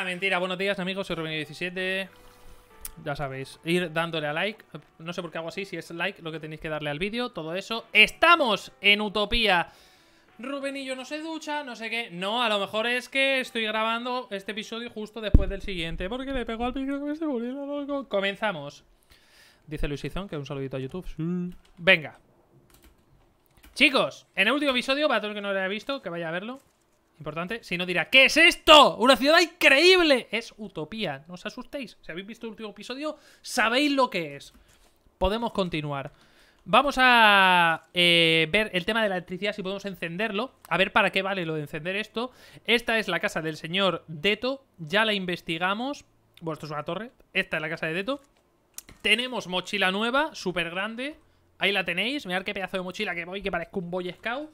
Ah, mentira. Buenos días, amigos. Soy Rubén17. Ya sabéis, ir dándole a like. No sé por qué hago así. Si es like, lo que tenéis que darle al vídeo. Todo eso. ¡Estamos en Utopía! Rubenillo no se ducha, no sé qué. No, a lo mejor es que estoy grabando este episodio justo después del siguiente. Porque le pegó al micro que me volvió loco. Comenzamos. Dice Luis que un saludito a YouTube. Venga. Chicos, en el último episodio, para todo el que no lo haya visto, que vaya a verlo. Importante, si no dirá, ¿qué es esto? ¡Una ciudad increíble! Es utopía, no os asustéis. Si habéis visto el último episodio, sabéis lo que es. Podemos continuar. Vamos a eh, ver el tema de la electricidad, si podemos encenderlo. A ver para qué vale lo de encender esto. Esta es la casa del señor Deto. Ya la investigamos. Bueno, esto es una torre. Esta es la casa de Deto. Tenemos mochila nueva, súper grande. Ahí la tenéis. Mirad qué pedazo de mochila que voy, que parezco un Boy Scout.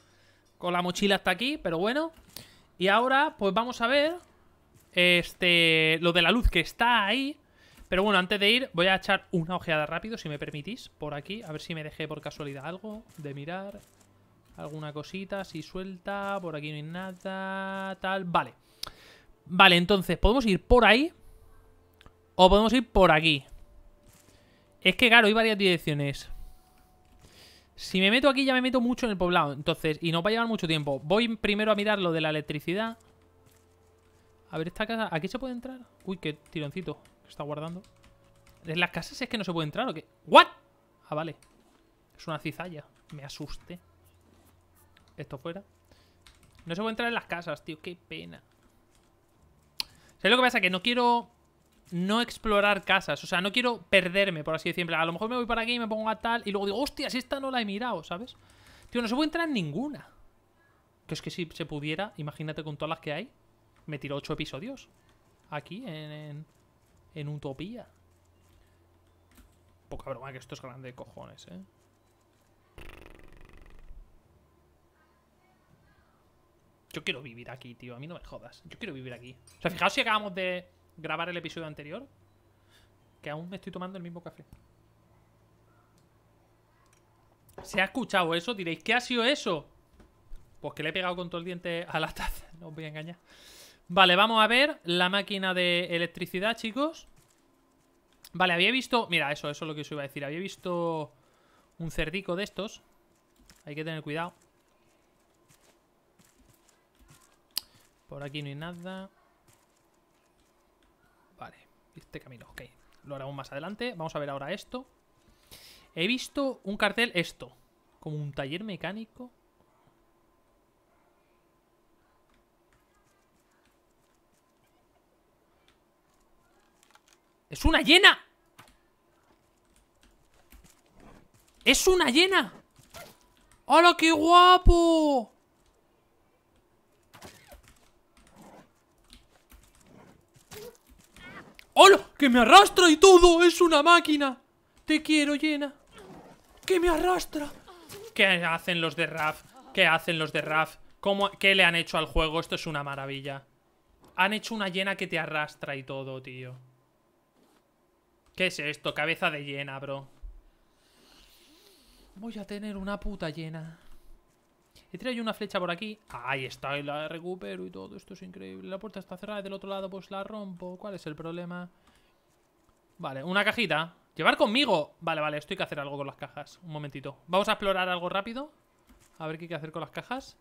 Con la mochila hasta aquí, pero bueno. Y ahora, pues vamos a ver este, lo de la luz que está ahí. Pero bueno, antes de ir, voy a echar una ojeada rápido, si me permitís, por aquí. A ver si me dejé por casualidad algo de mirar. Alguna cosita, si suelta, por aquí no hay nada, tal. Vale. Vale, entonces, podemos ir por ahí o podemos ir por aquí. Es que, claro, hay varias direcciones. Si me meto aquí ya me meto mucho en el poblado, entonces, y no va a llevar mucho tiempo. Voy primero a mirar lo de la electricidad. A ver, esta casa, ¿aquí se puede entrar? Uy, qué tironcito que está guardando. ¿En las casas es que no se puede entrar o qué? ¿What? Ah, vale. Es una cizalla. Me asuste. Esto fuera. No se puede entrar en las casas, tío. Qué pena. ¿Sabes lo que pasa? Que no quiero no explorar casas. O sea, no quiero perderme, por así decirlo. A lo mejor me voy para aquí y me pongo a tal y luego digo, hostia, si esta no la he mirado, ¿sabes? Tío, no se puede entrar en ninguna. Que es que si se pudiera, imagínate con todas las que hay, me tiro ocho episodios. Aquí, en, en, Utopía. Poca broma que esto es grande cojones, ¿eh? Yo quiero vivir aquí, tío. A mí no me jodas. Yo quiero vivir aquí. O sea, fijaos si acabamos de grabar el episodio anterior, que aún me estoy tomando el mismo café. ¿Se ha escuchado eso? Diréis, ¿qué ha sido eso? Pues que le he pegado con todo el diente a la taza. No os voy a engañar. Vale, vamos a ver la máquina de electricidad, chicos. Vale, había visto... Mira, eso, eso es lo que os iba a decir. Había visto un cerdico de estos. Hay que tener cuidado. Por aquí no hay nada este camino, ok. Lo haremos más adelante. Vamos a ver ahora esto. He visto un cartel, esto. Como un taller mecánico. ¡Es una llena! ¡Es una llena! ¡Hala, qué guapo! ¡Hola! ¡Que me arrastra y todo! ¡Es una máquina! Te quiero, llena. ¡Que me arrastra! ¿Qué hacen los de RAF? ¿Qué hacen los de RAF? ¿Qué le han hecho al juego? Esto es una maravilla. Han hecho una llena que te arrastra y todo, tío. ¿Qué es esto? Cabeza de llena, bro. Voy a tener una puta llena. Y traigo yo una flecha por aquí. Ahí está, y la recupero y todo. Esto es increíble. La puerta está cerrada y del otro lado pues la rompo. ¿Cuál es el problema? Vale, una cajita. ¿Llevar conmigo? Vale, vale, esto hay que hacer algo con las cajas. Un momentito. Vamos a explorar algo rápido. A ver qué hay que hacer con las cajas.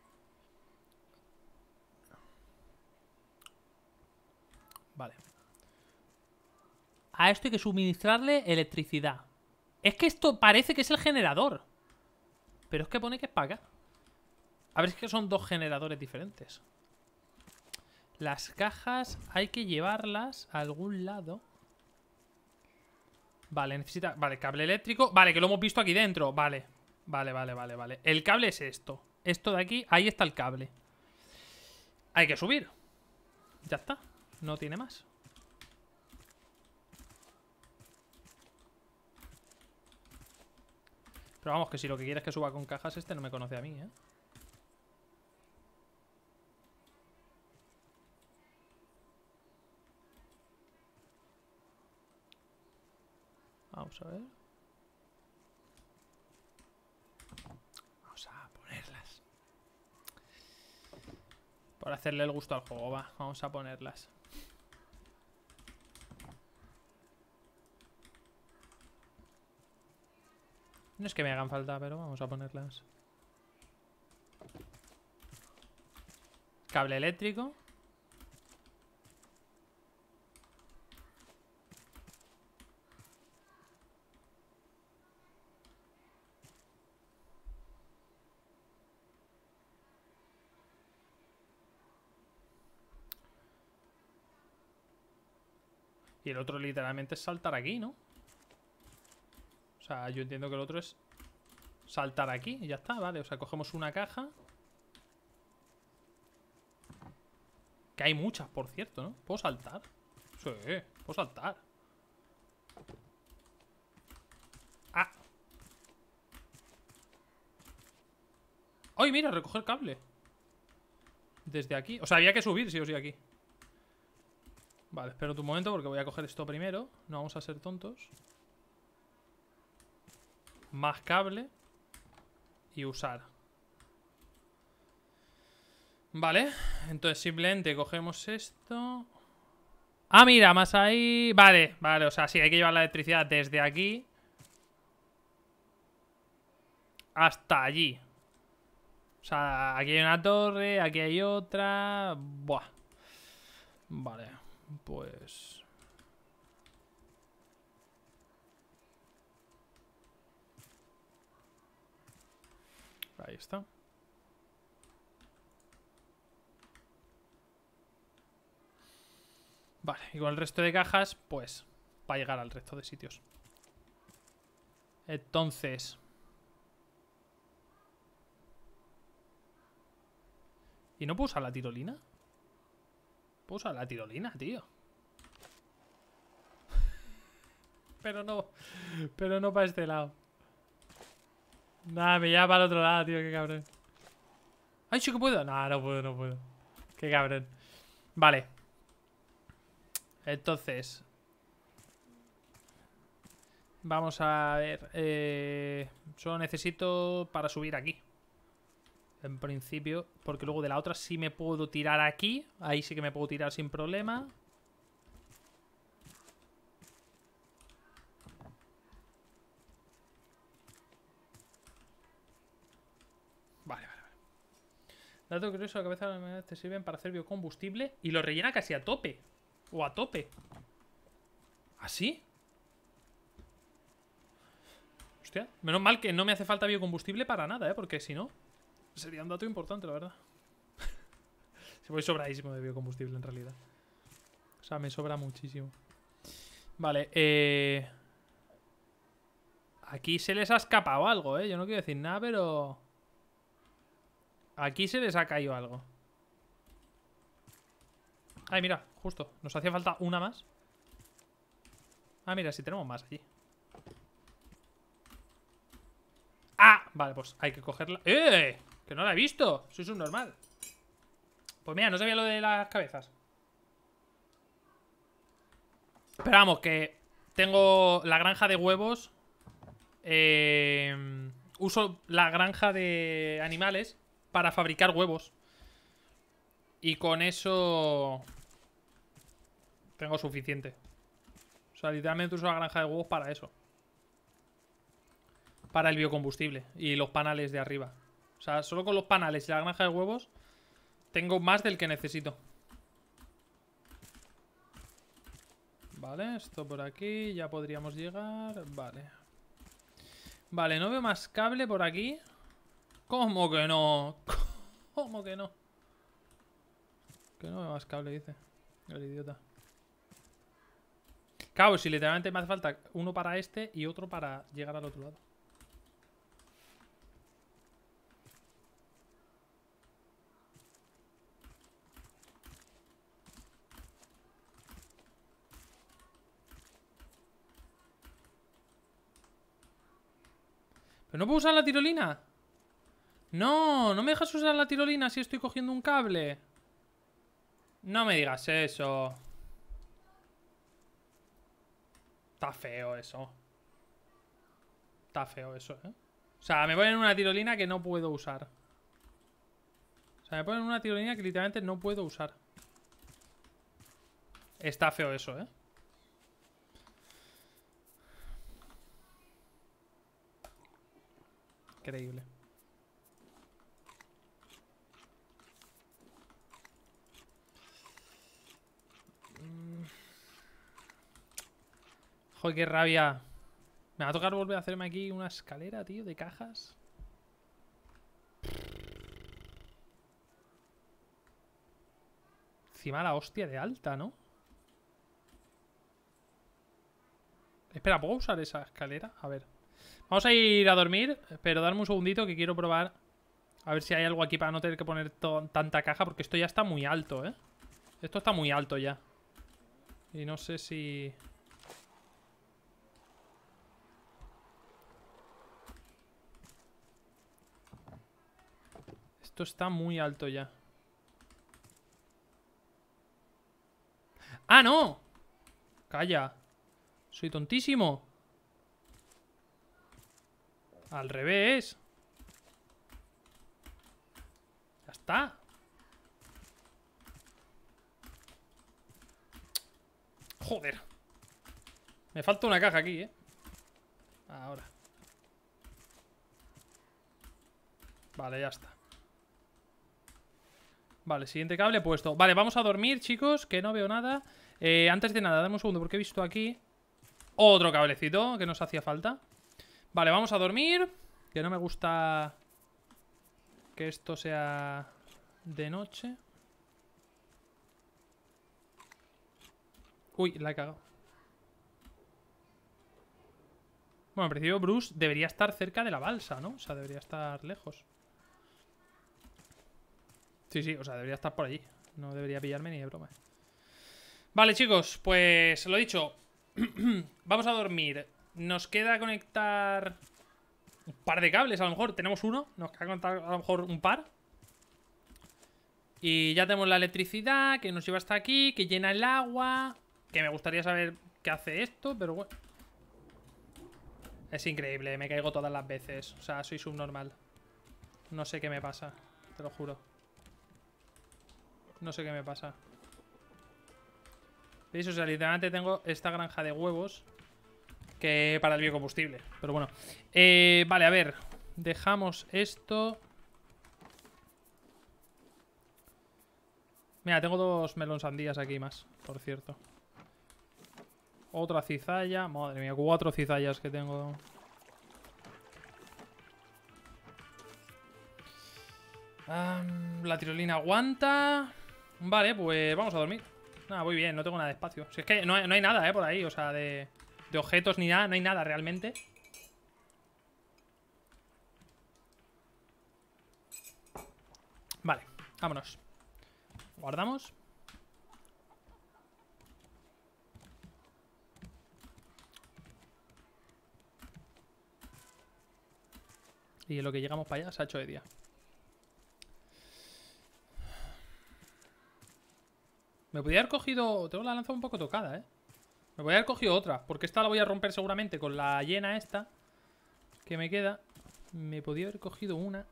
Vale. A esto hay que suministrarle electricidad. Es que esto parece que es el generador. Pero es que pone que es paga. A ver, es que son dos generadores diferentes. Las cajas hay que llevarlas a algún lado. Vale, necesita... Vale, cable eléctrico. Vale, que lo hemos visto aquí dentro. Vale, vale, vale, vale, vale. El cable es esto. Esto de aquí, ahí está el cable. Hay que subir. Ya está. No tiene más. Pero vamos, que si lo que quieres es que suba con cajas, este no me conoce a mí, ¿eh? Vamos a ver. Vamos a ponerlas. Por hacerle el gusto al juego, va. Vamos a ponerlas. No es que me hagan falta, pero vamos a ponerlas. Cable eléctrico. Y el otro literalmente es saltar aquí, ¿no? O sea, yo entiendo que el otro es saltar aquí y ya está, vale. O sea, cogemos una caja. Que hay muchas, por cierto, ¿no? ¿Puedo saltar? Sí, puedo saltar. Ah. ¡Ay, mira! Recoger cable. Desde aquí. O sea, había que subir, sí o sí, aquí. Vale, espero tu momento porque voy a coger esto primero. No vamos a ser tontos. Más cable. Y usar. Vale, entonces simplemente cogemos esto. Ah, mira, más ahí. Vale, vale, o sea, sí, hay que llevar la electricidad desde aquí. Hasta allí. O sea, aquí hay una torre, aquí hay otra. Buah. Vale. Pues... Ahí está. Vale, y con el resto de cajas, pues, para llegar al resto de sitios. Entonces... ¿Y no puedo usar la tirolina? usa a la tirolina, tío. pero no. Pero no para este lado. Nada, me lleva para el otro lado, tío. Qué cabrón. ¡Ay, sí que puedo! No, no puedo, no puedo. Qué cabrón. Vale. Entonces. Vamos a ver. Eh, solo necesito para subir aquí. En principio, porque luego de la otra sí me puedo tirar aquí. Ahí sí que me puedo tirar sin problema. Vale, vale, vale. Dato curioso, la cabeza te sirven para hacer biocombustible y lo rellena casi a tope. O a tope. ¿Así? Hostia, menos mal que no me hace falta biocombustible para nada, ¿eh? Porque si no... Sería un dato importante, la verdad. Se voy sobradísimo de biocombustible, en realidad. O sea, me sobra muchísimo. Vale, eh... Aquí se les ha escapado algo, ¿eh? Yo no quiero decir nada, pero... Aquí se les ha caído algo. Ay, mira, justo. Nos hacía falta una más. Ah, mira, si tenemos más allí. Ah, vale, pues hay que cogerla. ¡Eh! Que no la he visto. Soy un normal. Pues mira, no sabía lo de las cabezas. esperamos vamos, que tengo la granja de huevos. Eh, uso la granja de animales para fabricar huevos. Y con eso... Tengo suficiente. O sea, literalmente uso la granja de huevos para eso. Para el biocombustible y los panales de arriba. O sea, solo con los panales y la granja de huevos tengo más del que necesito. Vale, esto por aquí. Ya podríamos llegar. Vale. Vale, no veo más cable por aquí. ¿Cómo que no? ¿Cómo que no? Que no veo más cable, dice. El idiota. Cabo, si literalmente me hace falta uno para este y otro para llegar al otro lado. no puedo usar la tirolina? No, no me dejas usar la tirolina si estoy cogiendo un cable. No me digas eso. Está feo eso. Está feo eso, ¿eh? O sea, me ponen una tirolina que no puedo usar. O sea, me ponen una tirolina que literalmente no puedo usar. Está feo eso, ¿eh? Increíble. Mm. Joder, qué rabia. Me va a tocar volver a hacerme aquí una escalera, tío, de cajas. Encima la hostia de alta, ¿no? Espera, ¿puedo usar esa escalera? A ver. Vamos a ir a dormir, pero darme un segundito que quiero probar. A ver si hay algo aquí para no tener que poner tanta caja, porque esto ya está muy alto, ¿eh? Esto está muy alto ya. Y no sé si... Esto está muy alto ya. ¡Ah, no! Calla. Soy tontísimo. Al revés. Ya está. Joder. Me falta una caja aquí, ¿eh? Ahora. Vale, ya está. Vale, siguiente cable puesto. Vale, vamos a dormir, chicos, que no veo nada. Eh, antes de nada, dame un segundo porque he visto aquí otro cablecito que nos hacía falta. Vale, vamos a dormir. Que no me gusta que esto sea de noche. Uy, la he cagado. Bueno, en principio Bruce debería estar cerca de la balsa, ¿no? O sea, debería estar lejos. Sí, sí, o sea, debería estar por allí. No debería pillarme ni de broma. ¿eh? Vale, chicos, pues lo dicho. Vamos a dormir. Nos queda conectar un par de cables, a lo mejor. Tenemos uno, nos queda conectar a lo mejor un par. Y ya tenemos la electricidad que nos lleva hasta aquí, que llena el agua. Que me gustaría saber qué hace esto, pero bueno. Es increíble, me caigo todas las veces. O sea, soy subnormal. No sé qué me pasa, te lo juro. No sé qué me pasa. ¿Veis? O sea, literalmente tengo esta granja de huevos que para el biocombustible. Pero bueno. Eh, vale, a ver. Dejamos esto. Mira, tengo dos melonsandías sandías aquí más, por cierto. Otra cizalla. Madre mía, cuatro cizallas que tengo. la tirolina aguanta. Vale, pues vamos a dormir. Nada, voy bien, no tengo nada de espacio. Si es que no no hay nada, eh, por ahí, o sea, de de objetos ni nada, no hay nada realmente. Vale, vámonos. Guardamos. Y lo que llegamos para allá se ha hecho de día. Me podría haber cogido... Tengo la lanza un poco tocada, ¿eh? Me voy a haber cogido otra, porque esta la voy a romper seguramente con la llena esta que me queda. Me podía haber cogido una.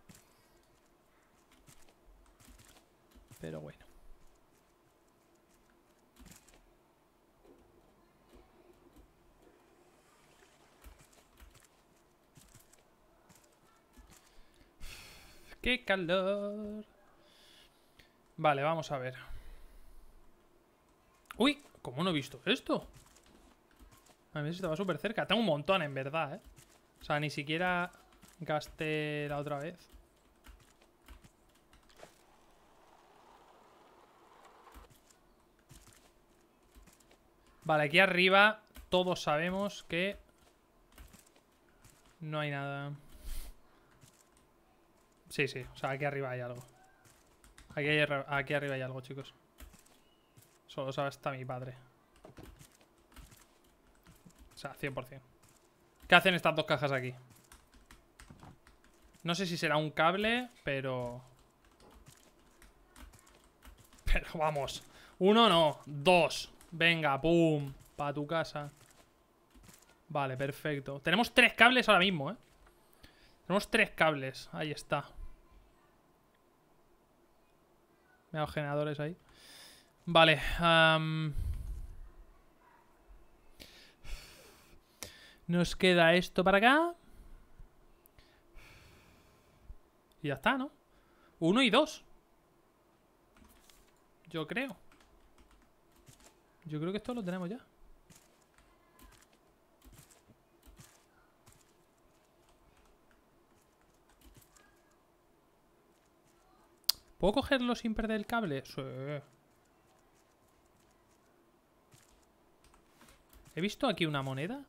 Pero bueno. ¡Qué calor! Vale, vamos a ver. ¡Uy! ¿Cómo no he visto esto? A mí estaba súper cerca. Tengo un montón, en verdad, ¿eh? O sea, ni siquiera gasté la otra vez. Vale, aquí arriba todos sabemos que no hay nada. Sí, sí, o sea, aquí arriba hay algo. Aquí, aquí arriba hay algo, chicos. Solo sabe hasta mi padre. O sea, 100%. ¿Qué hacen estas dos cajas aquí? No sé si será un cable, pero... Pero vamos. Uno no, dos. Venga, pum. Pa' tu casa. Vale, perfecto. Tenemos tres cables ahora mismo, ¿eh? Tenemos tres cables. Ahí está. Me generadores ahí. Vale. Nos queda esto para acá. Y ya está, ¿no? Uno y dos. Yo creo. Yo creo que esto lo tenemos ya. ¿Puedo cogerlo sin perder el cable? ¿He visto aquí una moneda?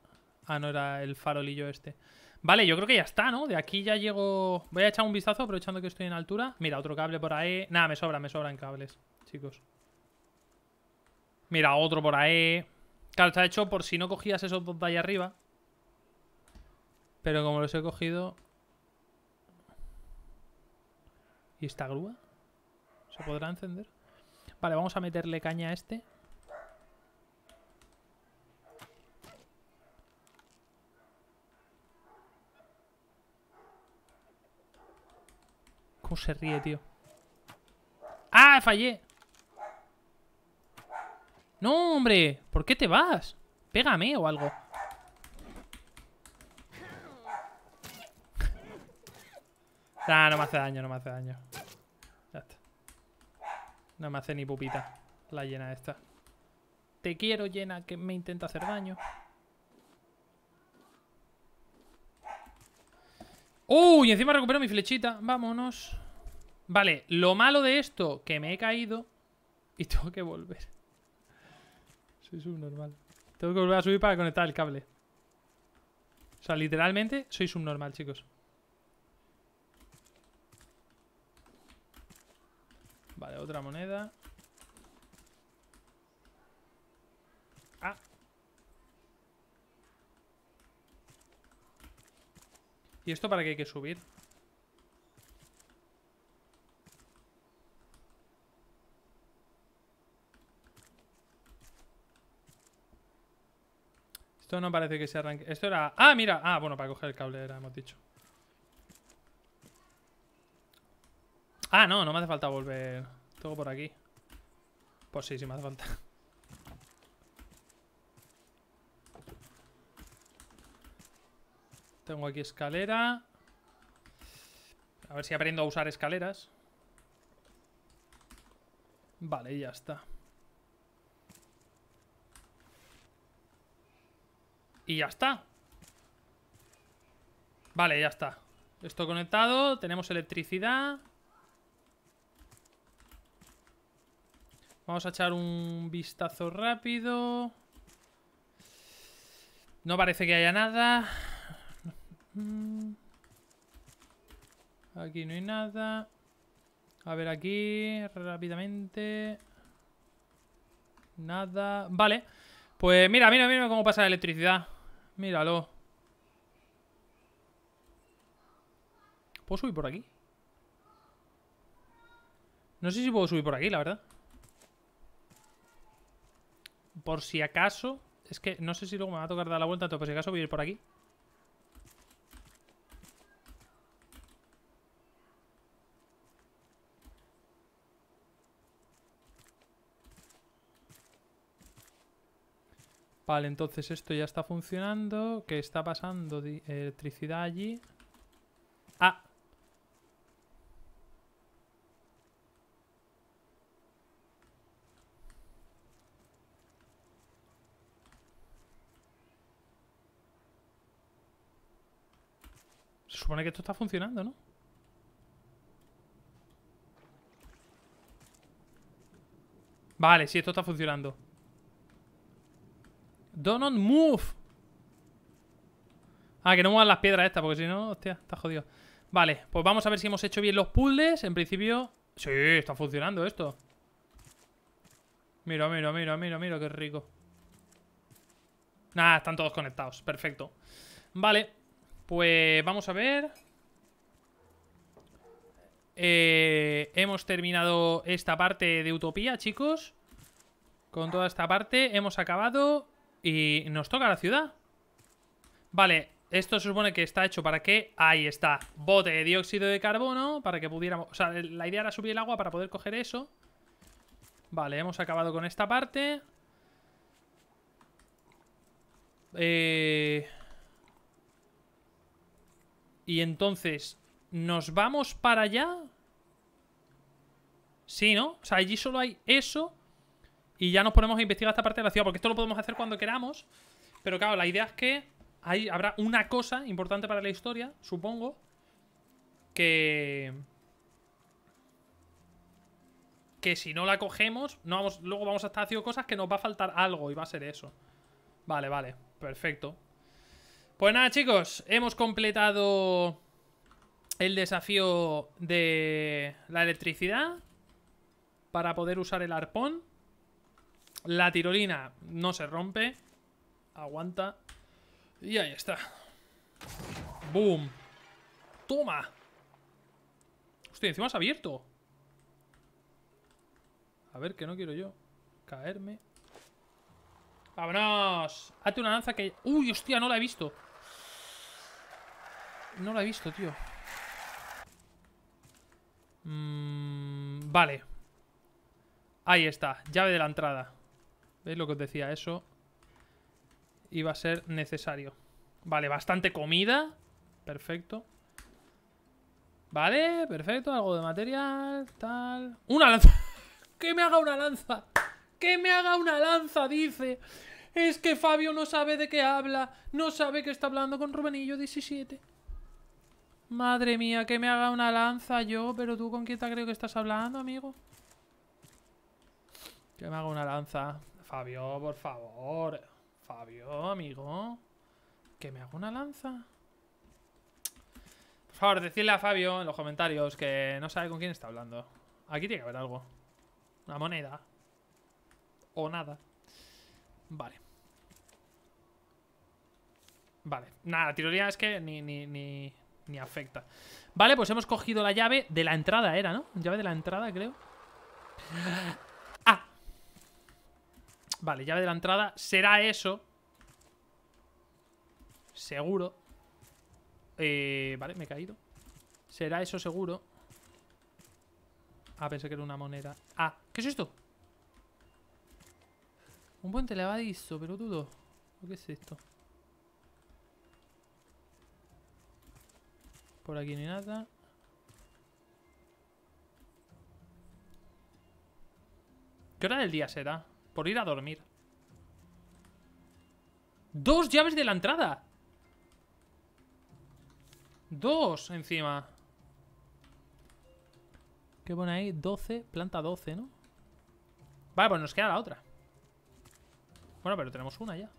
Ah, no era el farolillo este. Vale, yo creo que ya está, ¿no? De aquí ya llego... Voy a echar un vistazo aprovechando que estoy en altura. Mira, otro cable por ahí. Nada, me sobra, me sobran cables, chicos. Mira, otro por ahí. Claro, ha hecho por si no cogías esos dos de ahí arriba. Pero como los he cogido... ¿Y esta grúa? ¿Se podrá encender? Vale, vamos a meterle caña a este. se ríe, tío. ¡Ah, fallé! ¡No, hombre! ¿Por qué te vas? Pégame o algo. No, no me hace daño, no me hace daño. Ya está. No me hace ni pupita la llena esta. Te quiero, llena, que me intenta hacer daño. ¡Uy! encima recupero mi flechita. Vámonos. Vale, lo malo de esto, que me he caído y tengo que volver. Soy subnormal. Tengo que volver a subir para conectar el cable. O sea, literalmente soy subnormal, chicos. Vale, otra moneda. Ah. ¿Y esto para qué hay que subir? Esto no parece que se arranque. Esto era... ¡Ah, mira! Ah, bueno, para coger el cable era, hemos dicho. Ah, no, no me hace falta volver. Todo por aquí. por si, si me hace falta. Tengo aquí escalera. A ver si aprendo a usar escaleras. Vale, ya está. Y ya está. Vale, ya está. Esto conectado. Tenemos electricidad. Vamos a echar un vistazo rápido. No parece que haya nada. Aquí no hay nada. A ver aquí, rápidamente. Nada. Vale. Pues mira, mira, mira cómo pasa la electricidad. Míralo. ¿Puedo subir por aquí? No sé si puedo subir por aquí, la verdad. Por si acaso... Es que no sé si luego me va a tocar dar la vuelta, Pero por si acaso voy a ir por aquí. Vale, entonces esto ya está funcionando. ¿Qué está pasando electricidad allí. Ah. Se supone que esto está funcionando, ¿no? Vale, sí, esto está funcionando. Don't move. Ah, que no muevan las piedras estas, porque si no, hostia, está jodido. Vale, pues vamos a ver si hemos hecho bien los puzzles. En principio... Sí, está funcionando esto. Mira, miro, miro, miro, mira, qué rico. Nada, están todos conectados. Perfecto. Vale, pues vamos a ver. Eh, hemos terminado esta parte de Utopía, chicos. Con toda esta parte hemos acabado. Y nos toca la ciudad. Vale, esto se supone que está hecho para que... Ahí está. Bote de dióxido de carbono para que pudiéramos... O sea, la idea era subir el agua para poder coger eso. Vale, hemos acabado con esta parte. Eh... Y entonces, ¿nos vamos para allá? Sí, ¿no? O sea, allí solo hay eso y ya nos ponemos a investigar esta parte de la ciudad, porque esto lo podemos hacer cuando queramos. Pero claro, la idea es que habrá una cosa importante para la historia, supongo, que... Que si no la cogemos, no vamos, luego vamos a estar haciendo cosas que nos va a faltar algo y va a ser eso. Vale, vale, perfecto. Pues nada, chicos, hemos completado el desafío de la electricidad para poder usar el arpón. La tirolina no se rompe. Aguanta. Y ahí está. ¡Boom! ¡Toma! Hostia, encima se ha abierto. A ver, que no quiero yo caerme. ¡Vámonos! Hazte una lanza que... ¡Uy, hostia! No la he visto. No la he visto, tío. Mm, vale. Ahí está. Llave de la entrada. ¿Veis lo que os decía? Eso iba a ser necesario. Vale, bastante comida. Perfecto. Vale, perfecto. Algo de material, tal... ¡Una lanza! ¡Que me haga una lanza! ¡Que me haga una lanza! Dice... Es que Fabio no sabe de qué habla. No sabe que está hablando con Rubenillo 17. Madre mía, que me haga una lanza yo. Pero tú, ¿con quién creo que estás hablando, amigo? Que me haga una lanza. Fabio, por favor. Fabio, amigo. ¿Que me hago una lanza? Por favor, decirle a Fabio en los comentarios que no sabe con quién está hablando. Aquí tiene que haber algo. Una moneda. O nada. Vale. Vale. Nada, la Teoría es que ni, ni, ni, ni afecta. Vale, pues hemos cogido la llave de la entrada, era, ¿no? Llave de la entrada, creo. Vale, llave de la entrada. Será eso. Seguro. Eh, vale, me he caído. Será eso seguro. Ah, pensé que era una moneda. Ah, ¿qué es esto? Un puente levadizo, pelotudo. ¿Qué es esto? Por aquí ni nada. ¿Qué hora del día será? Por ir a dormir. ¡Dos llaves de la entrada! ¡Dos encima! ¿Qué pone ahí? 12, planta 12, ¿no? Vale, pues nos queda la otra. Bueno, pero tenemos una ya.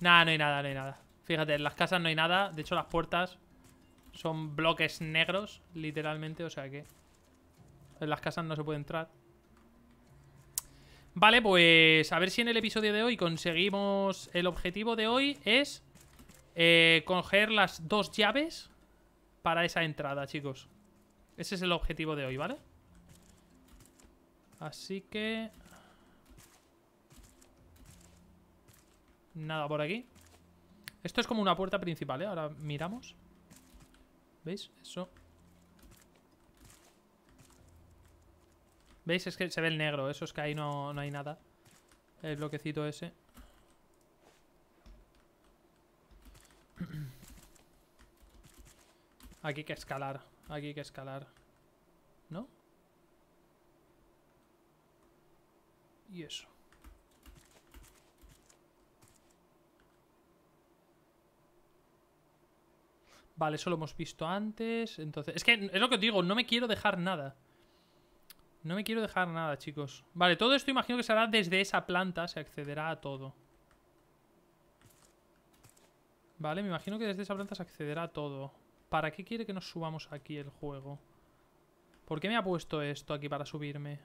Nada, no hay nada, no hay nada. Fíjate, en las casas no hay nada. De hecho, las puertas son bloques negros, literalmente. O sea que en las casas no se puede entrar. Vale, pues a ver si en el episodio de hoy conseguimos... El objetivo de hoy es eh, coger las dos llaves para esa entrada, chicos. Ese es el objetivo de hoy, ¿vale? Así que... Nada por aquí. Esto es como una puerta principal, ¿eh? Ahora miramos. ¿Veis? Eso ¿Veis? Es que se ve el negro. Eso es que ahí no, hay nada. El bloquecito ese. Aquí hay que escalar. Aquí hay que escalar. ¿No? Y eso. Vale, eso lo hemos visto antes. Entonces, es que es lo que os digo, no me quiero dejar nada. No me quiero dejar nada, chicos. Vale, todo esto imagino que se hará desde esa planta. Se accederá a todo. Vale, me imagino que desde esa planta se accederá a todo. ¿Para qué quiere que nos subamos aquí el juego? ¿Por qué me ha puesto esto aquí para subirme?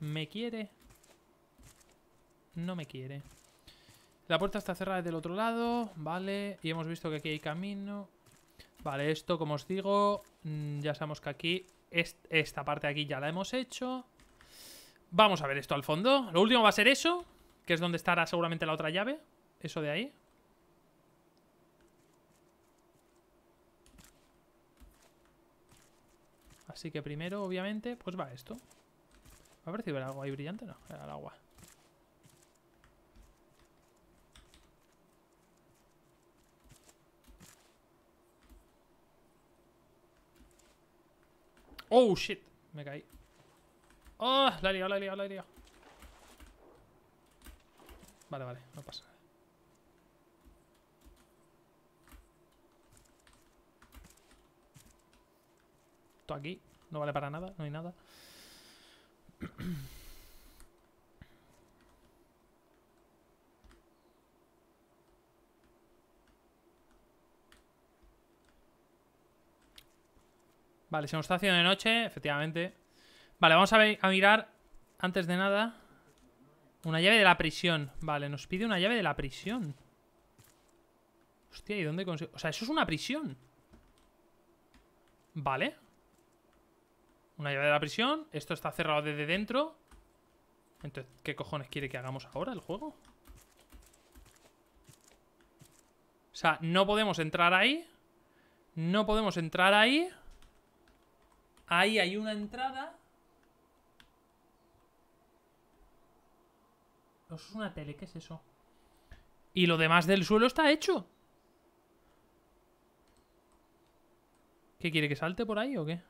¿Me quiere? No me quiere. La puerta está cerrada del otro lado. Vale, y hemos visto que aquí hay camino. Vale, esto, como os digo, mm, ya sabemos que aquí esta parte de aquí ya la hemos hecho. Vamos a ver esto al fondo. Lo último va a ser eso, que es donde estará seguramente la otra llave. Eso de ahí. Así que primero, obviamente, pues va esto. ¿Ha ver algo ahí brillante? No, era el agua. Oh, shit. Me caí. Oh, la he liado, la he liado, la he liado. Vale, vale, no pasa nada. Esto aquí no vale para nada, no hay nada. Vale, se nos está haciendo de noche, efectivamente. Vale, vamos a, mirar, antes de nada, una llave de la prisión. Vale, nos pide una llave de la prisión. Hostia, ¿y dónde consigo? O sea, eso es una prisión. Vale. Una llave de la prisión. Esto está cerrado desde dentro. Entonces, ¿qué cojones quiere que hagamos ahora el juego? O sea, no podemos entrar ahí. No podemos entrar ahí. Ahí hay una entrada. Eso es una tele, ¿qué es eso? Y lo demás del suelo está hecho. ¿Qué quiere que salte por ahí o qué?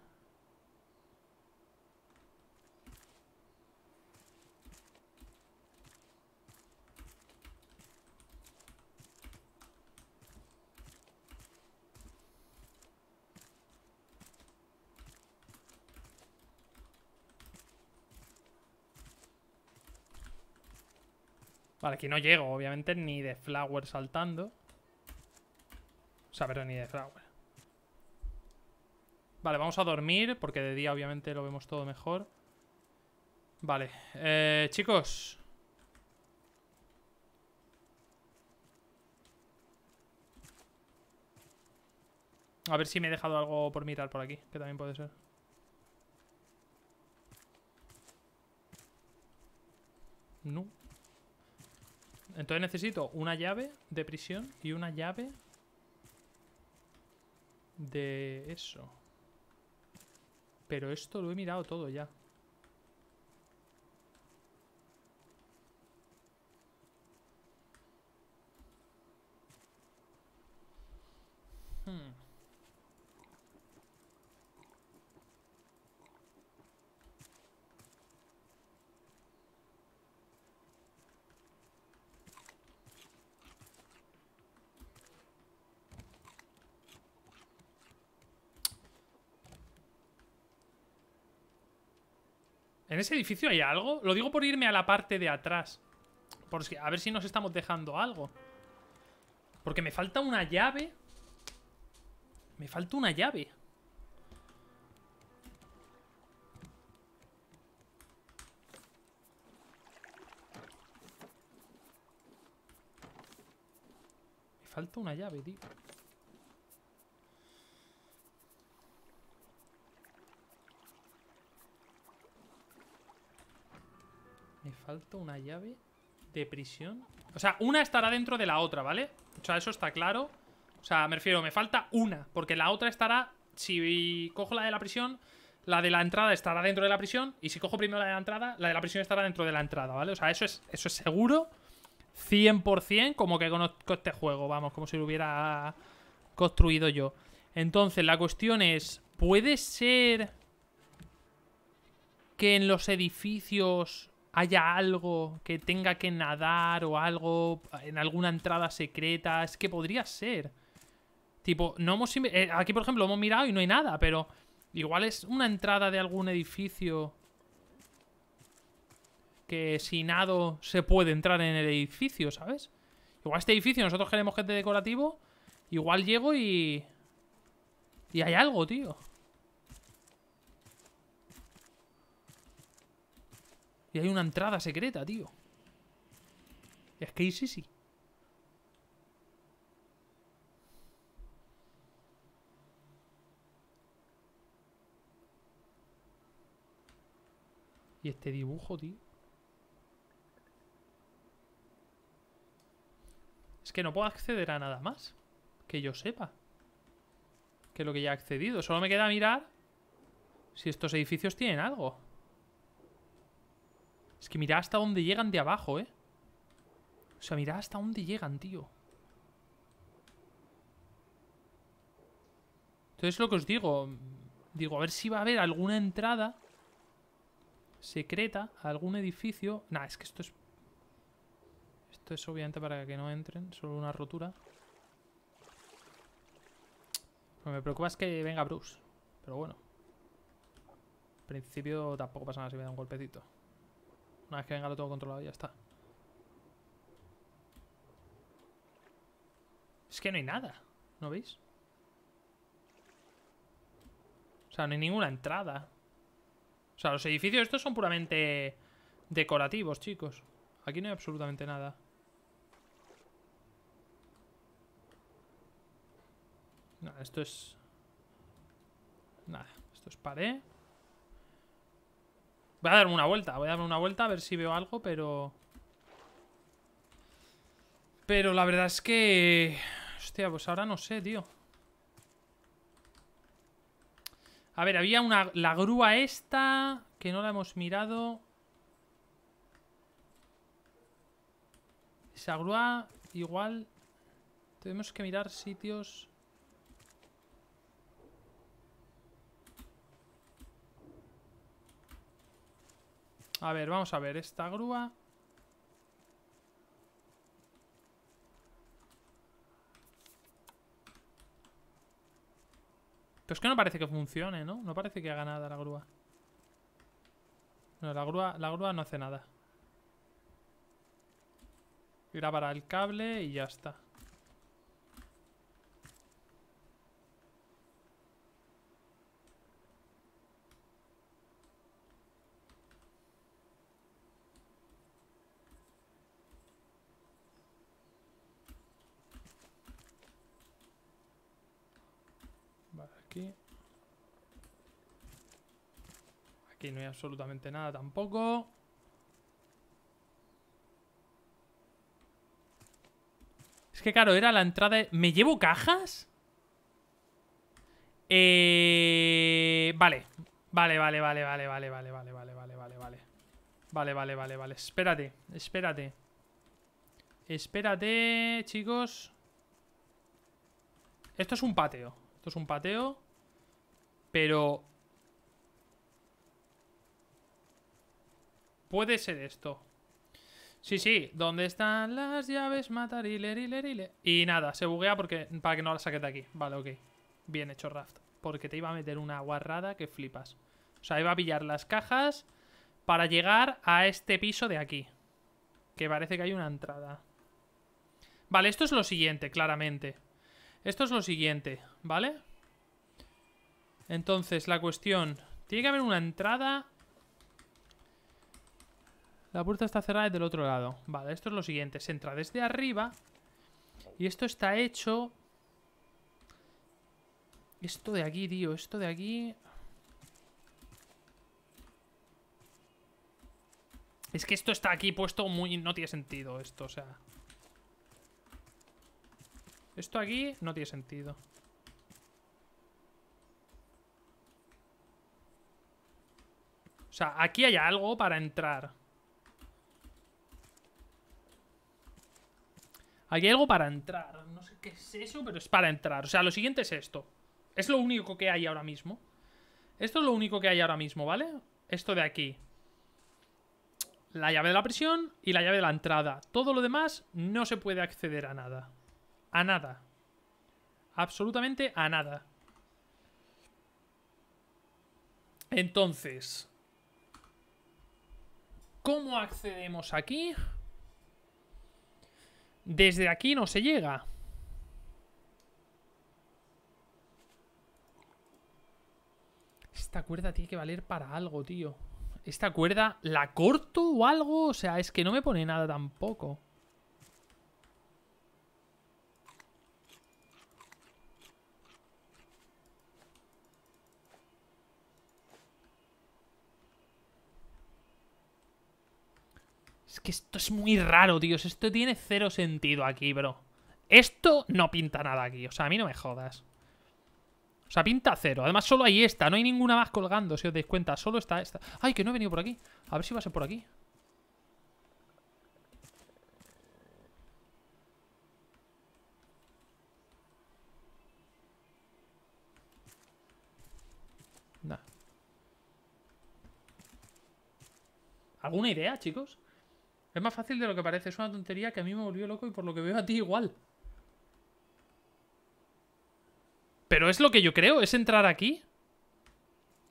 Vale, aquí no llego, obviamente, ni de flower saltando. O sea, pero ni de flower. Vale, vamos a dormir, porque de día obviamente lo vemos todo mejor. Vale, eh, chicos. A ver si me he dejado algo por mirar por aquí, que también puede ser. No. Entonces necesito una llave de prisión y una llave de eso. Pero esto lo he mirado todo ya. ¿En ese edificio hay algo? Lo digo por irme a la parte de atrás. Por si, a ver si nos estamos dejando algo. Porque me falta una llave. Me falta una llave. Me falta una llave, tío. Me falta una llave de prisión. O sea, una estará dentro de la otra, ¿vale? O sea, eso está claro. O sea, me refiero, me falta una. Porque la otra estará... Si cojo la de la prisión, la de la entrada estará dentro de la prisión. Y si cojo primero la de la entrada, la de la prisión estará dentro de la entrada, ¿vale? O sea, eso es, eso es seguro. 100% como que conozco este juego, vamos, como si lo hubiera construido yo. Entonces, la cuestión es, ¿puede ser que en los edificios haya algo que tenga que nadar o algo en alguna entrada secreta. Es que podría ser. Tipo, no hemos... Eh, aquí, por ejemplo, hemos mirado y no hay nada, pero... Igual es una entrada de algún edificio... Que si nado se puede entrar en el edificio, ¿sabes? Igual este edificio, nosotros queremos gente decorativo... Igual llego y... Y hay algo, tío. Y hay una entrada secreta, tío. Es que sí, sí. Y este dibujo, tío. Es que no puedo acceder a nada más. Que yo sepa. Que lo que ya he accedido. Solo me queda mirar si estos edificios tienen algo. Es que mira hasta dónde llegan de abajo, ¿eh? O sea, mira hasta dónde llegan, tío. Entonces lo que os digo... Digo, a ver si va a haber alguna entrada secreta a algún edificio. Nah, es que esto es... Esto es obviamente para que no entren, solo una rotura. Lo que me preocupa es que venga Bruce, pero bueno. En principio tampoco pasa nada si me da un golpecito. Una vez que venga lo tengo controlado, ya está. Es que no hay nada. ¿No veis? O sea, no hay ninguna entrada. O sea, los edificios estos son puramente decorativos, chicos. Aquí no hay absolutamente nada. Nada, esto es... Nada, esto es pared. Voy a darme una vuelta, voy a darme una vuelta a ver si veo algo, pero... Pero la verdad es que... Hostia, pues ahora no sé, tío. A ver, había una... La grúa esta, que no la hemos mirado. Esa grúa, igual... Tenemos que mirar sitios... A ver, vamos a ver. Esta grúa... Pero es que no parece que funcione, ¿no? No parece que haga nada la grúa. No, la grúa, la grúa no hace nada. Irá el cable y ya está. absolutamente nada tampoco. Es que claro, era la entrada... ¿Me llevo cajas? Eh... Vale. Vale, vale, vale, vale, vale, vale, vale, vale, vale, vale, vale. Vale, vale, vale, vale. Espérate, espérate. Espérate, chicos. Esto es un pateo. Esto es un pateo. Pero Puede ser esto. Sí, sí. ¿Dónde están las llaves? Matar y Y nada, se buguea porque, para que no la saques de aquí. Vale, ok. Bien hecho, Raft. Porque te iba a meter una guarrada que flipas. O sea, iba a pillar las cajas para llegar a este piso de aquí. Que parece que hay una entrada. Vale, esto es lo siguiente, claramente. Esto es lo siguiente, ¿vale? Entonces, la cuestión... Tiene que haber una entrada la puerta está cerrada del otro lado. Vale, esto es lo siguiente. Se entra desde arriba. Y esto está hecho... Esto de aquí, tío. Esto de aquí... Es que esto está aquí puesto muy... No tiene sentido esto, o sea... Esto aquí no tiene sentido. O sea, aquí hay algo para entrar. Aquí hay algo para entrar. No sé qué es eso, pero es para entrar. O sea, lo siguiente es esto. Es lo único que hay ahora mismo. Esto es lo único que hay ahora mismo, ¿vale? Esto de aquí. La llave de la prisión y la llave de la entrada. Todo lo demás no se puede acceder a nada. A nada. Absolutamente a nada. Entonces... ¿Cómo accedemos aquí? Aquí. Desde aquí no se llega. Esta cuerda tiene que valer para algo, tío. Esta cuerda, ¿la corto o algo? O sea, es que no me pone nada tampoco. Es que esto es muy raro, tíos. Esto tiene cero sentido aquí, bro. Esto no pinta nada aquí. O sea, a mí no me jodas. O sea, pinta cero. Además, solo hay esta. No hay ninguna más colgando, si os dais cuenta. Solo está esta. Ay, que no he venido por aquí. A ver si va a ser por aquí. ¿Alguna idea, chicos? Es más fácil de lo que parece. Es una tontería que a mí me volvió loco y por lo que veo a ti igual. Pero es lo que yo creo, es entrar aquí.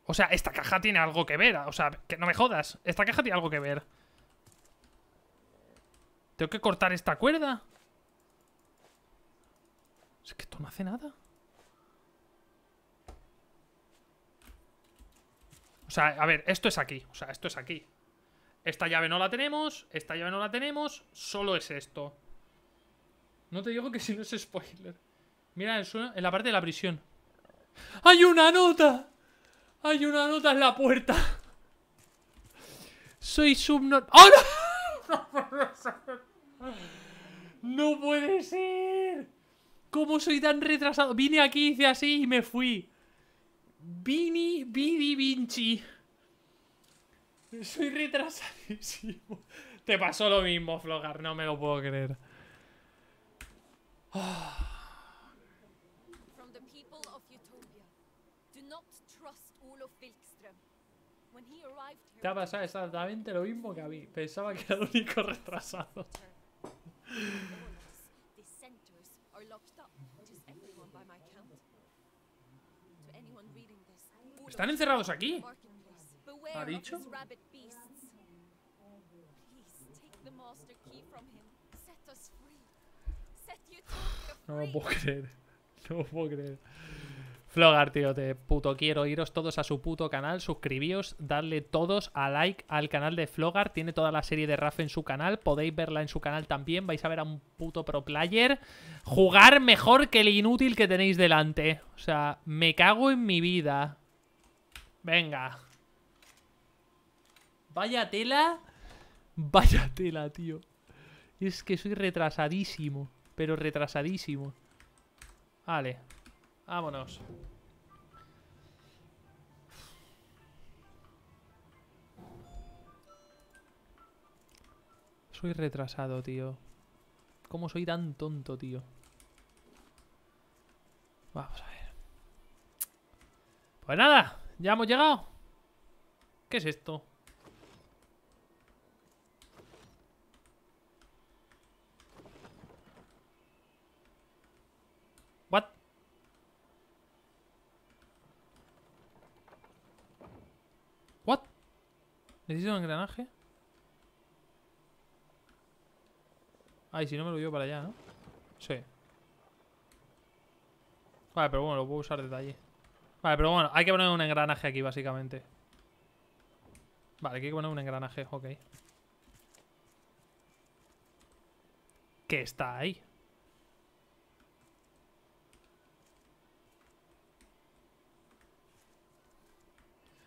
O sea, esta caja tiene algo que ver. O sea, que no me jodas. Esta caja tiene algo que ver. Tengo que cortar esta cuerda. Es que esto no hace nada. O sea, a ver, esto es aquí. O sea, esto es aquí. Esta llave no la tenemos, esta llave no la tenemos, solo es esto. No te digo que si no es spoiler. Mira, el en la parte de la prisión. ¡Hay una nota! ¡Hay una nota en la puerta! Soy subno. ¡Oh, no! ¡No puede ser! ¿Cómo soy tan retrasado? Vine aquí, hice así y me fui. Vini, Vini Vinci. Soy retrasadísimo. Te pasó lo mismo, Flogar, no me lo puedo creer. From Te ha pasado exactamente lo mismo que a mí. Pensaba que era el único retrasado. ¿Están encerrados aquí? ¿Ha dicho? No lo puedo creer. No lo puedo creer. Flogar, tío, te puto quiero. Iros todos a su puto canal, suscribíos, darle todos a like al canal de Flogar. Tiene toda la serie de Rafa en su canal, podéis verla en su canal también. Vais a ver a un puto pro player jugar mejor que el inútil que tenéis delante. O sea, me cago en mi vida. Venga. Vaya tela. Vaya tela, tío. Es que soy retrasadísimo pero retrasadísimo. Vale, vámonos. Soy retrasado, tío. ¿Cómo soy tan tonto, tío? Vamos a ver. Pues nada, ya hemos llegado. ¿Qué es esto? Necesito un engranaje. Ay, si no me lo llevo para allá, ¿no? Sí. Vale, pero bueno, lo puedo usar desde allí. Vale, pero bueno, hay que poner un engranaje aquí, básicamente. Vale, aquí hay que poner un engranaje, ok. ¿Qué está ahí?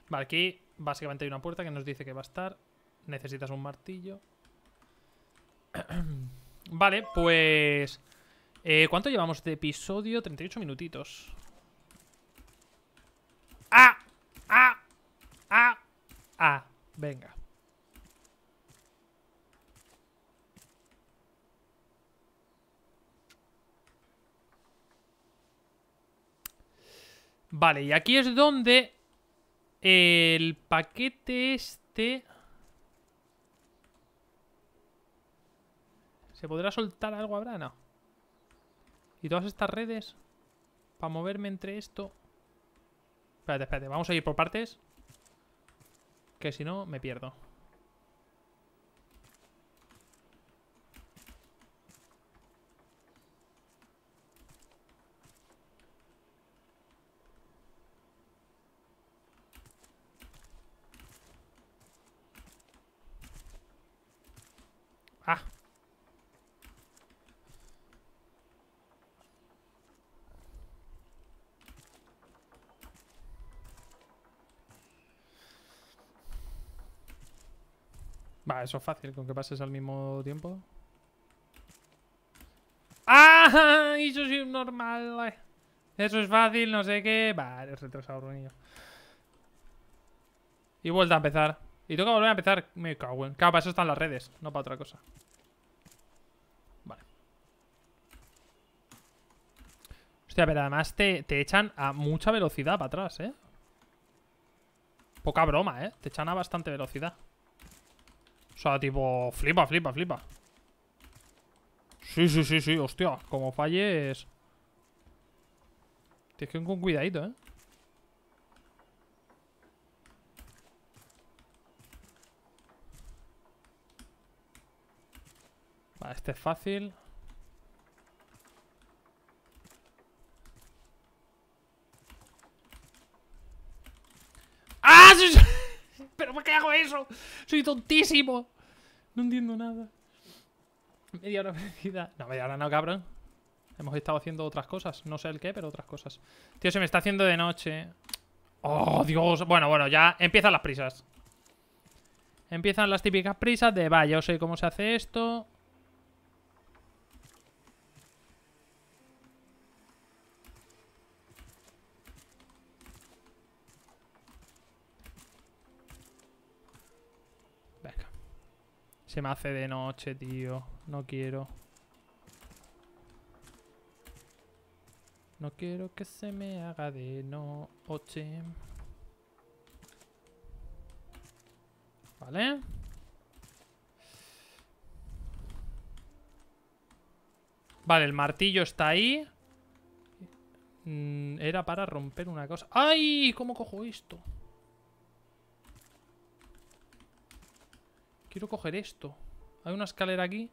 Vale, aquí Básicamente hay una puerta que nos dice que va a estar. Necesitas un martillo. vale, pues... Eh, ¿Cuánto llevamos de episodio? 38 minutitos. ¡Ah! ¡Ah! ¡Ah! ¡Ah! Venga. Vale, y aquí es donde el paquete este... ¿Se podrá soltar algo ahora? No. ¿Y todas estas redes? Para moverme entre esto... Espérate, espérate. Vamos a ir por partes. Que si no, me pierdo. Ah, eso es fácil, con que pases al mismo tiempo. ¡Ah! Eso es normal. Eh! Eso es fácil, no sé qué. Vale, retrasado, ruinillo. Y vuelta a empezar. Y que volver a empezar. Me cago en. Claro, para eso están las redes, no para otra cosa. Vale. Hostia, pero además te, te echan a mucha velocidad para atrás, ¿eh? Poca broma, ¿eh? Te echan a bastante velocidad. O sea, tipo, flipa, flipa, flipa. Sí, sí, sí, sí, hostia. Como falles... Tienes que ir con cuidadito, ¿eh? Vale, este es fácil. ¿Pero por qué hago eso? Soy tontísimo. No entiendo nada. Media hora perdida. No, media hora no, cabrón. Hemos estado haciendo otras cosas. No sé el qué, pero otras cosas. Tío, se me está haciendo de noche. ¡Oh, Dios! Bueno, bueno, ya empiezan las prisas. Empiezan las típicas prisas de, vaya, yo sé cómo se hace esto. Se me hace de noche, tío. No quiero. No quiero que se me haga de noche. Vale. Vale, el martillo está ahí. Mm, era para romper una cosa. ¡Ay! ¿Cómo cojo esto? Quiero coger esto. Hay una escalera aquí.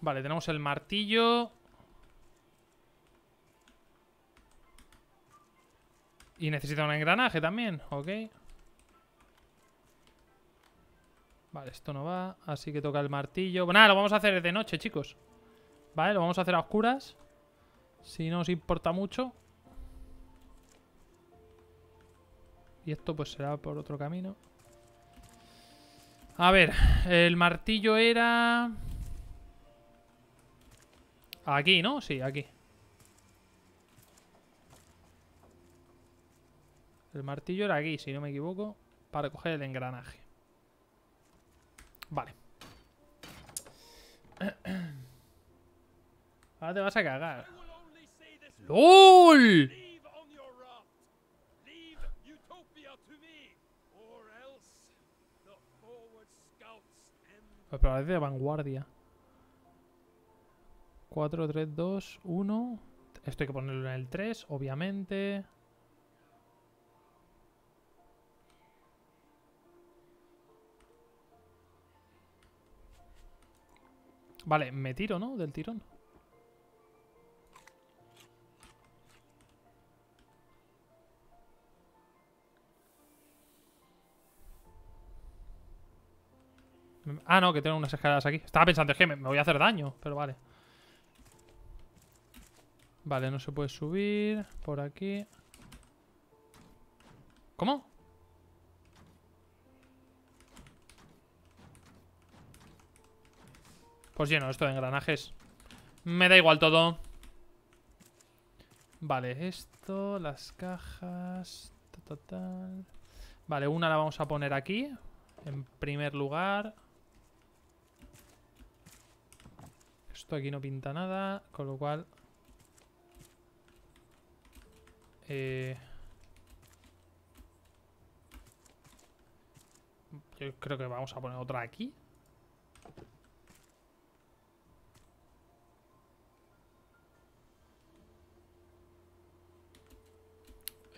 Vale, tenemos el martillo. Y necesito un engranaje también, ok. Vale, esto no va, así que toca el martillo. Nada, lo vamos a hacer de noche, chicos. Vale, lo vamos a hacer a oscuras. Si no os importa mucho. Y esto pues será por otro camino. A ver, el martillo era... Aquí, ¿no? Sí, aquí. El martillo era aquí, si no me equivoco, para coger el engranaje. Vale. Ahora te vas a cagar. ¡LOL! Pero parece de vanguardia. 4, 3, 2, 1. Esto hay que ponerlo en el 3, obviamente. Vale, me tiro, ¿no? Del tirón. Ah, no, que tengo unas escaleras aquí. Estaba pensando, es que me, voy a hacer daño, pero vale. Vale, no se puede subir. Por aquí. ¿Cómo? Pues lleno esto de engranajes. Me da igual todo. Vale, esto, las cajas... Vale, una la vamos a poner aquí. En primer lugar. Esto aquí no pinta nada, con lo cual... Eh... Yo creo que vamos a poner otra aquí.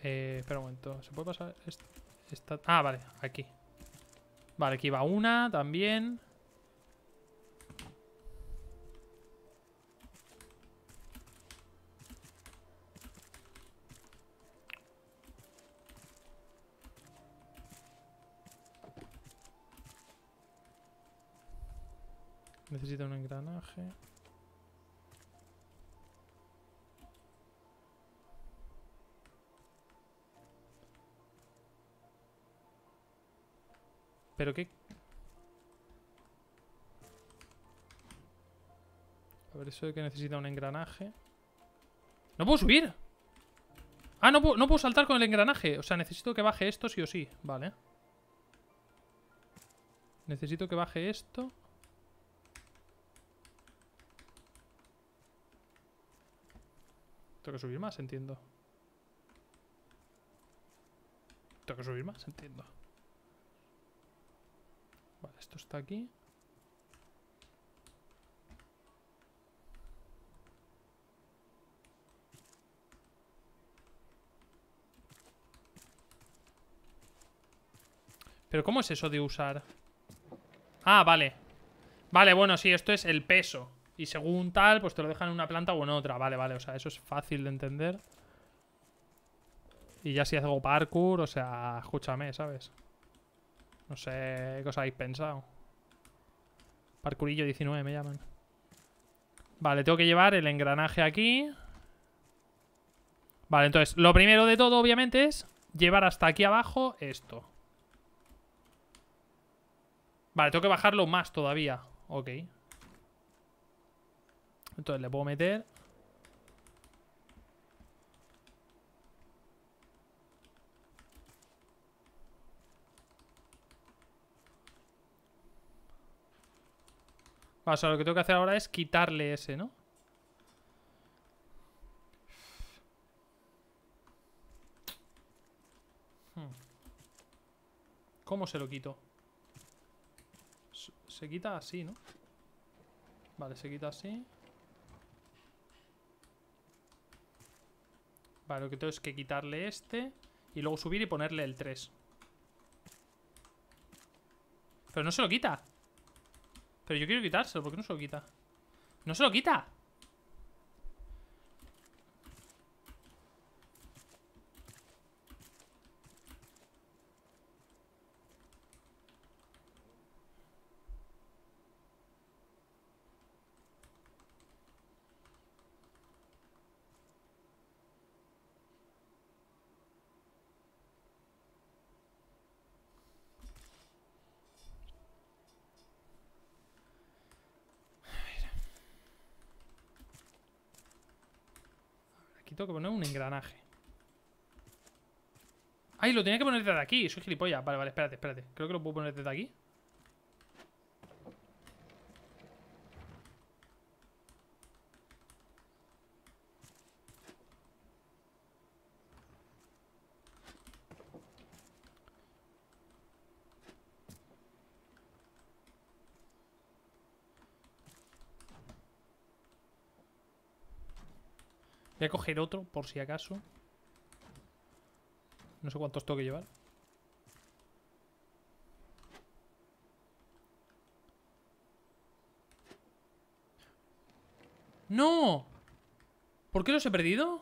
Eh, espera un momento, ¿se puede pasar esta? Ah, vale, aquí. Vale, aquí va una también. necesita un engranaje. ¿Pero qué? A ver, eso de que necesita un engranaje. ¡No puedo subir! Ah, no, puedo, no puedo saltar con el engranaje. O sea, necesito que baje esto sí o sí. Vale. Necesito que baje esto. Tengo que subir más, entiendo. Tengo que subir más, entiendo. Vale, esto está aquí. ¿Pero cómo es eso de usar? Ah, vale Vale, bueno, sí, esto es el peso y según tal, pues te lo dejan en una planta o en otra. Vale, vale, o sea, eso es fácil de entender. Y ya si hago parkour, o sea, escúchame, ¿sabes? No sé qué os habéis pensado. Parkurillo 19 me llaman. Vale, tengo que llevar el engranaje aquí. Vale, entonces, lo primero de todo, obviamente, es llevar hasta aquí abajo esto. Vale, tengo que bajarlo más todavía. Ok. Entonces le puedo meter. Vale, o lo que tengo que hacer ahora es quitarle ese, ¿no? Hmm. ¿Cómo se lo quito? Se quita así, ¿no? Vale, se quita así. Vale, lo que tengo es que quitarle este y luego subir y ponerle el 3. Pero no se lo quita. Pero yo quiero quitárselo, ¿por qué no se lo quita? ¡No se lo quita! tengo que poner un engranaje. ¡Ay, lo tenía que poner desde aquí! Soy gilipollas. Vale, vale, espérate, espérate. Creo que lo puedo poner desde aquí. Voy a coger otro, por si acaso. No sé cuántos tengo que llevar. ¡No! ¿Por qué los he perdido?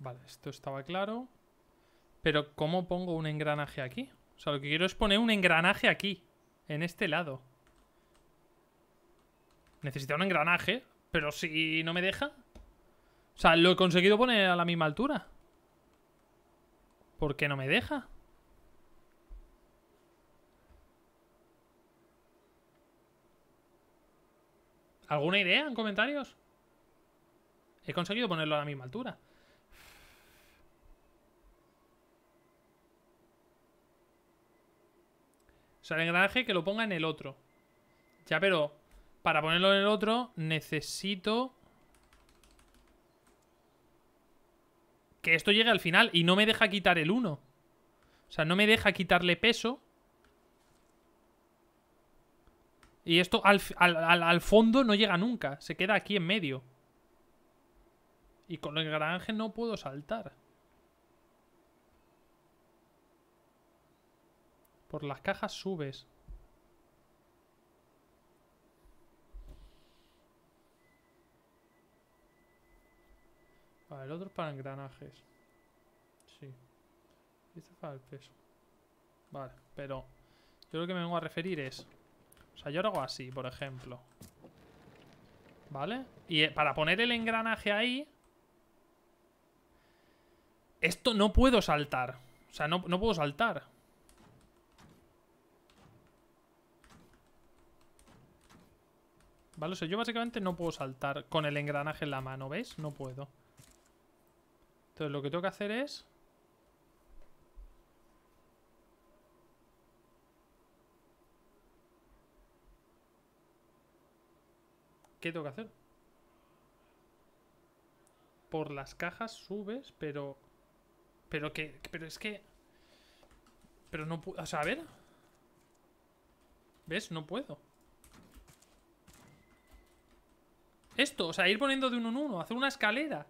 Vale, esto estaba claro. Pero ¿cómo pongo un engranaje aquí? O sea, lo que quiero es poner un engranaje aquí. En este lado. Necesito un engranaje. Pero si no me deja. O sea, lo he conseguido poner a la misma altura. ¿Por qué no me deja? ¿Alguna idea en comentarios? He conseguido ponerlo a la misma altura. sea, el engranaje que lo ponga en el otro. Ya, pero para ponerlo en el otro necesito... Que esto llegue al final y no me deja quitar el uno. O sea, no me deja quitarle peso. Y esto al, al fondo no llega nunca. Se queda aquí en medio. Y con el engranaje no puedo saltar. Por las cajas subes. Vale, el otro es para engranajes. Sí. este es para el peso. Vale, pero... Yo lo que me vengo a referir es... O sea, yo lo hago así, por ejemplo. ¿Vale? Y eh, para poner el engranaje ahí... Esto no puedo saltar. O sea, no, no puedo saltar. ¿Vale? O sea, yo básicamente no puedo saltar con el engranaje en la mano, ¿veis? No puedo. Entonces lo que tengo que hacer es... ¿Qué tengo que hacer? Por las cajas subes, pero... Pero que... Pero es que... Pero no puedo... O sea, a ver... ¿Ves? No puedo. Esto, o sea, ir poniendo de uno en uno, hacer una escalera.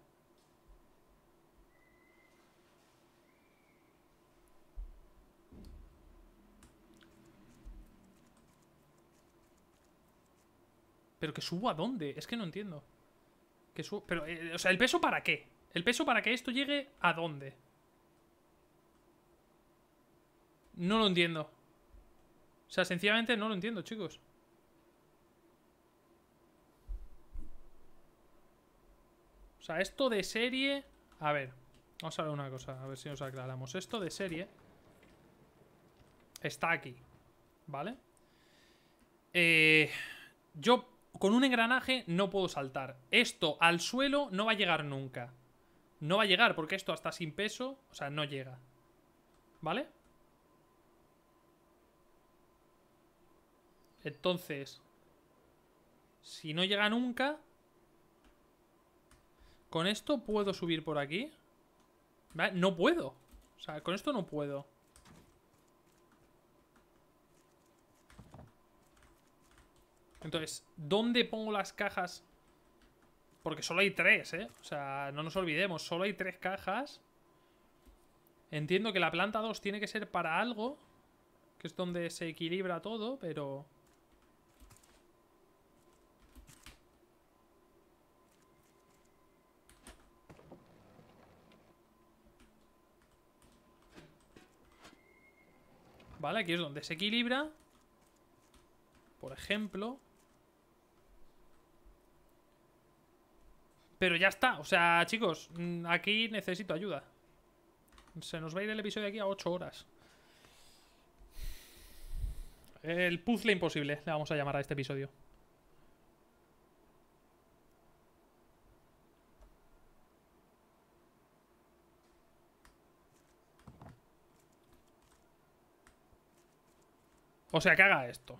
¿Pero que subo a dónde? Es que no entiendo. Que subo... Pero, eh, o sea, ¿el peso para qué? ¿El peso para que esto llegue a dónde? No lo entiendo. O sea, sencillamente no lo entiendo, chicos. esto de serie... A ver, vamos a ver una cosa, a ver si nos aclaramos. Esto de serie está aquí, ¿vale? Eh, yo con un engranaje no puedo saltar. Esto al suelo no va a llegar nunca. No va a llegar porque esto hasta sin peso, o sea, no llega. ¿Vale? Entonces, si no llega nunca, con esto puedo subir por aquí. No puedo. O sea, con esto no puedo. Entonces, ¿dónde pongo las cajas? Porque solo hay tres, ¿eh? O sea, no nos olvidemos, solo hay tres cajas. Entiendo que la planta 2 tiene que ser para algo, que es donde se equilibra todo, pero... ¿Vale? Aquí es donde se equilibra. Por ejemplo. Pero ya está. O sea, chicos, mm, aquí necesito ayuda. Se nos va a ir el episodio aquí a 8 horas. El puzzle imposible, le vamos a llamar a este episodio. O sea, que haga esto.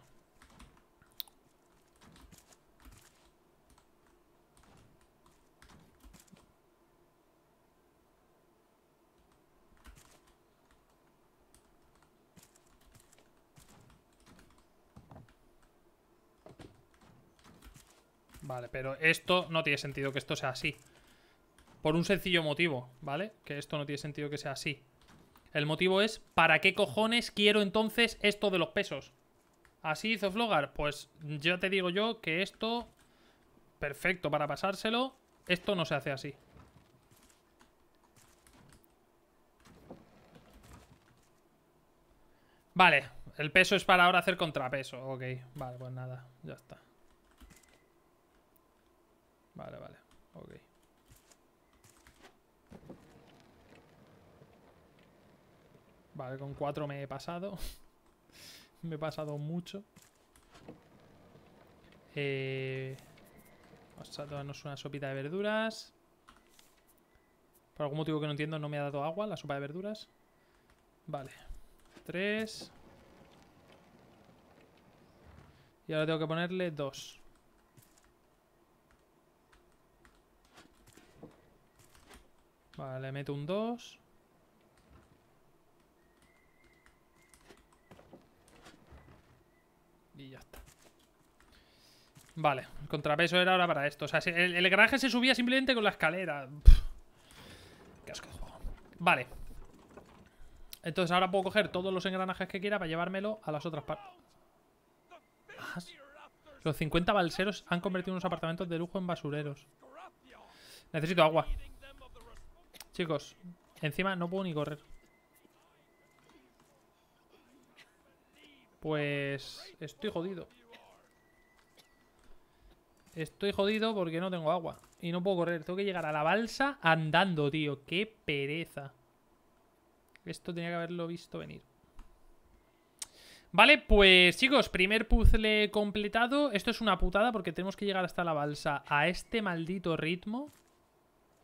Vale, pero esto no tiene sentido que esto sea así. Por un sencillo motivo, ¿vale? Que esto no tiene sentido que sea así. El motivo es, ¿para qué cojones quiero entonces esto de los pesos? Así hizo Flogar. Pues ya te digo yo que esto... Perfecto para pasárselo. Esto no se hace así. Vale. El peso es para ahora hacer contrapeso. Ok. Vale, pues nada. Ya está. Vale, vale. Ok. Vale, con 4 me he pasado. me he pasado mucho. Eh, vamos a tomarnos una sopita de verduras. Por algún motivo que no entiendo, no me ha dado agua la sopa de verduras. Vale. 3. Y ahora tengo que ponerle 2. Vale, meto un 2. Y ya está. Vale, el contrapeso era ahora para esto. O sea, el, engranaje se subía simplemente con la escalera. Qué asco Vale. Entonces ahora puedo coger todos los engranajes que quiera para llevármelo a las otras partes. Los 50 balseros han convertido unos apartamentos de lujo en basureros. Necesito agua. Chicos, encima no puedo ni correr. Pues estoy jodido. Estoy jodido porque no tengo agua. Y no puedo correr. Tengo que llegar a la balsa andando, tío. ¡Qué pereza! Esto tenía que haberlo visto venir. Vale, pues chicos, primer puzzle completado. Esto es una putada porque tenemos que llegar hasta la balsa a este maldito ritmo.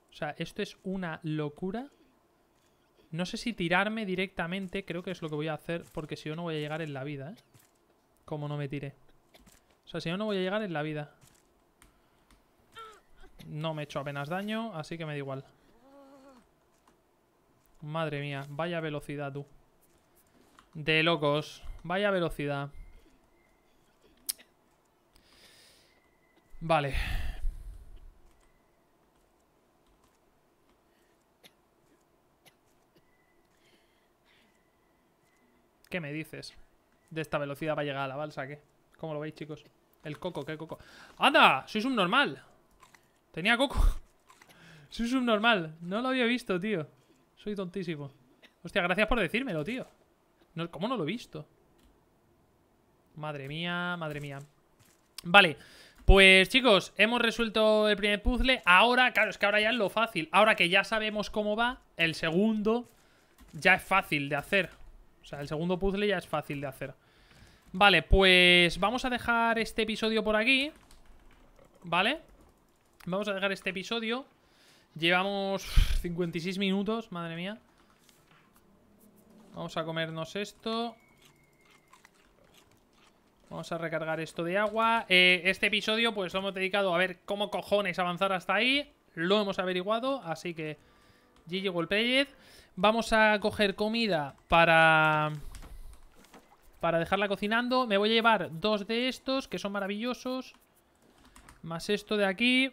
O sea, esto es una locura. No sé si tirarme directamente, creo que es lo que voy a hacer, porque si no, no voy a llegar en la vida, ¿eh? Como no me tiré. O sea, si no, no voy a llegar en la vida. No me he hecho apenas daño, así que me da igual. Madre mía, vaya velocidad, tú. De locos, vaya velocidad. Vale. ¿Qué me dices? De esta velocidad va a llegar a la balsa, ¿qué? ¿Cómo lo veis, chicos? El coco, ¿qué coco? ¡Anda! Soy subnormal. Tenía coco. Soy subnormal. No lo había visto, tío. Soy tontísimo. Hostia, gracias por decírmelo, tío. ¿Cómo no lo he visto? Madre mía, madre mía. Vale. Pues chicos, hemos resuelto el primer puzzle. Ahora, claro, es que ahora ya es lo fácil. Ahora que ya sabemos cómo va, el segundo ya es fácil de hacer. O sea, el segundo puzzle ya es fácil de hacer. Vale, pues vamos a dejar este episodio por aquí. ¿Vale? Vamos a dejar este episodio. Llevamos 56 minutos, madre mía. Vamos a comernos esto. Vamos a recargar esto de agua. Eh, este episodio, pues lo hemos dedicado a ver cómo cojones avanzar hasta ahí. Lo hemos averiguado, así que... GG Vamos a coger comida para... Para dejarla cocinando. Me voy a llevar dos de estos, que son maravillosos. Más esto de aquí.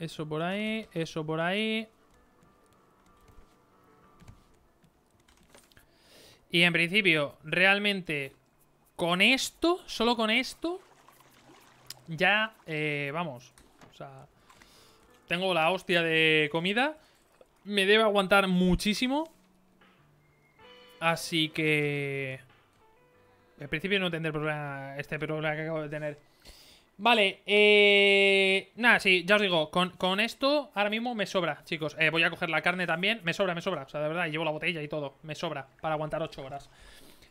Eso por ahí, eso por ahí. Y en principio, realmente, con esto, solo con esto, ya, eh, vamos, o sea, tengo la hostia de comida. Me debe aguantar muchísimo. Así que... En principio no tendré problema este problema que acabo de tener. Vale, eh... Nada, sí, ya os digo, con, esto ahora mismo me sobra, chicos. Eh, voy a coger la carne también. Me sobra, me sobra. O sea, de verdad, llevo la botella y todo. Me sobra para aguantar 8 horas.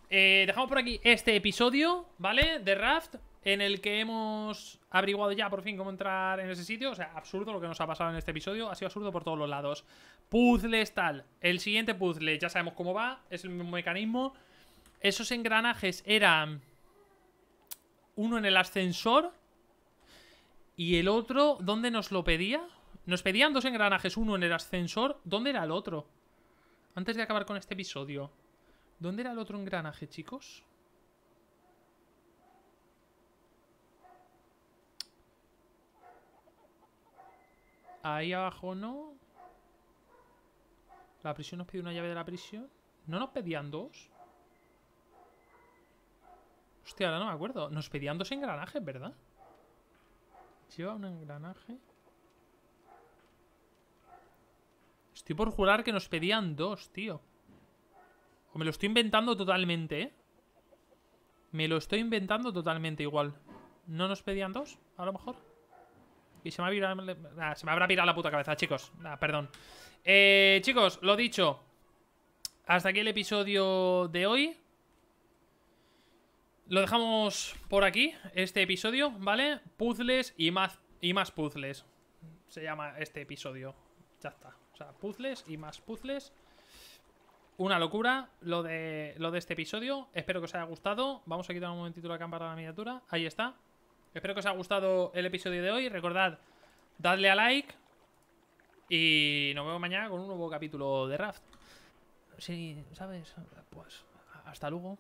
Eh, dejamos por aquí este episodio, ¿vale? De Raft en el que hemos averiguado ya por fin cómo entrar en ese sitio. O sea, absurdo lo que nos ha pasado en este episodio. Ha sido absurdo por todos los lados. Puzzles tal. El siguiente puzzle ya sabemos cómo va. Es el mismo mecanismo. Esos engranajes eran uno en el ascensor y el otro, ¿dónde nos lo pedía? Nos pedían dos engranajes, uno en el ascensor. ¿Dónde era el otro? Antes de acabar con este episodio. ¿Dónde era el otro engranaje, chicos? Ahí abajo no. La prisión nos pide una llave de la prisión. ¿No nos pedían dos? Hostia, ahora no me acuerdo. Nos pedían dos engranajes, ¿verdad? Lleva un engranaje. Estoy por jurar que nos pedían dos, tío. O me lo estoy inventando totalmente, ¿eh? Me lo estoy inventando totalmente igual. ¿No nos pedían dos? A lo mejor. Y se me, habrá pirado la puta cabeza, chicos. perdón. Eh, chicos, lo dicho. Hasta aquí el episodio de hoy. Lo dejamos por aquí, este episodio, ¿vale? Puzzles y más, y más puzzles. Se llama este episodio. Ya está. O sea, puzzles y más puzzles. Una locura lo de, lo de este episodio. Espero que os haya gustado. Vamos a quitar un momentito la cámara de la miniatura. Ahí está. Espero que os haya gustado el episodio de hoy. Recordad, dadle a like. Y nos vemos mañana con un nuevo capítulo de Raft. Sí, ¿sabes? Pues hasta luego.